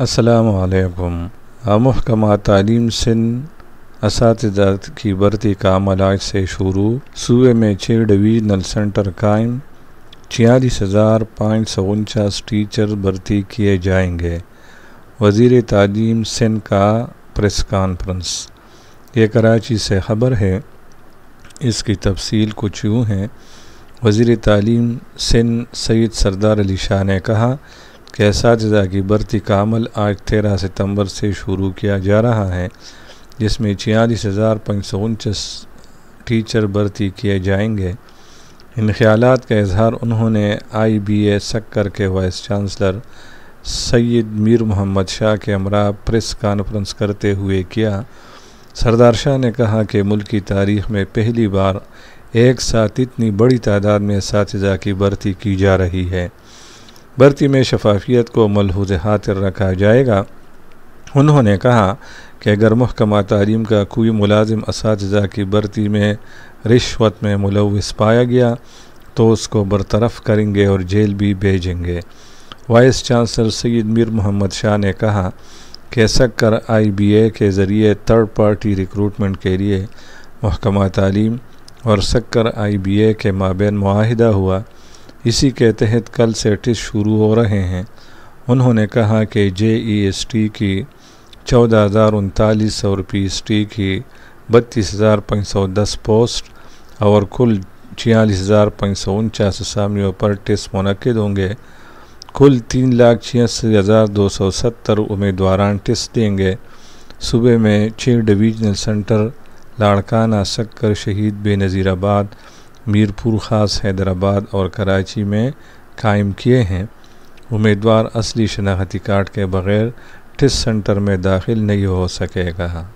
असलकम महकमा तालीम सिन इस की भर्ती का अमल आज से शुरू सूबे में छः डिवीजनल सेंटर कायम छियालीस हज़ार पाँच सौ उनचास टीचर भर्ती किए जाएंगे वजीर तालीम सिंह का प्रेस कॉन्फ्रेंस ये कराची से ख़बर है इसकी तफसील कुछ यूँ है वजीर तालीम सिंह सैद सरदार अली शाह ने कहा कैसा जजा की भर्ती का अमल आज तेरह सितंबर से शुरू किया जा रहा है जिसमें छियालीस हज़ार पाँच सौ उनचास टीचर भर्ती किए जाएंगे इन ख्याल का इजहार उन्होंने आई बी ए सक्कर के वाइस चांसलर सैयद मीर मोहम्मद शाह के अमरा प्रेस कॉन्फ्रेंस करते हुए किया सरदार शाह ने कहा कि मुल्क की तारीख में पहली बार एक साथ इतनी बड़ी तादाद में इस की भर्ती की जा रही है भर्ती में शफाफियत को मलहूज हाथिर रखा जाएगा उन्होंने कहा कि अगर महकमा तलीम का कोई मुलाजिम इस की भर्ती में रिश्वत में मुलविस पाया गया तो उसको बरतरफ करेंगे और जेल भी भेजेंगे वाइस चांसलर सैद मीर मोहम्मद शाह ने कहा कि सक्कर आई बी ए के ज़रिए थर्ड पार्टी रिक्रूटमेंट के लिए महकमा तलीम और शक्कर आई बी ए के माबे माहिदा हुआ इसी के तहत कल से टेस्ट शुरू हो रहे हैं उन्होंने कहा कि जे ई एस टी की चौदह हज़ार उनतालीस और पी एस टी की बत्तीस हज़ार पाँच सौ दस पोस्ट और कुल छियालीस हज़ार पाँच सौ उनचास असामियों पर टेस्ट मनद होंगे कुल तीन लाख छियासी हज़ार दो सौ सत्तर उम्मीदवार टेस्ट देंगे सूबे में छः डिवीजनल सेंटर लाड़काना सक्कर शहीद बेनज़ीराबाद मीरपुर ख़ास हैदराबाद और कराची में कायम किए हैं उम्मीदवार असली शनाख्ती कार्ड के बग़ैर टेस्ट सेंटर में दाखिल नहीं हो सकेगा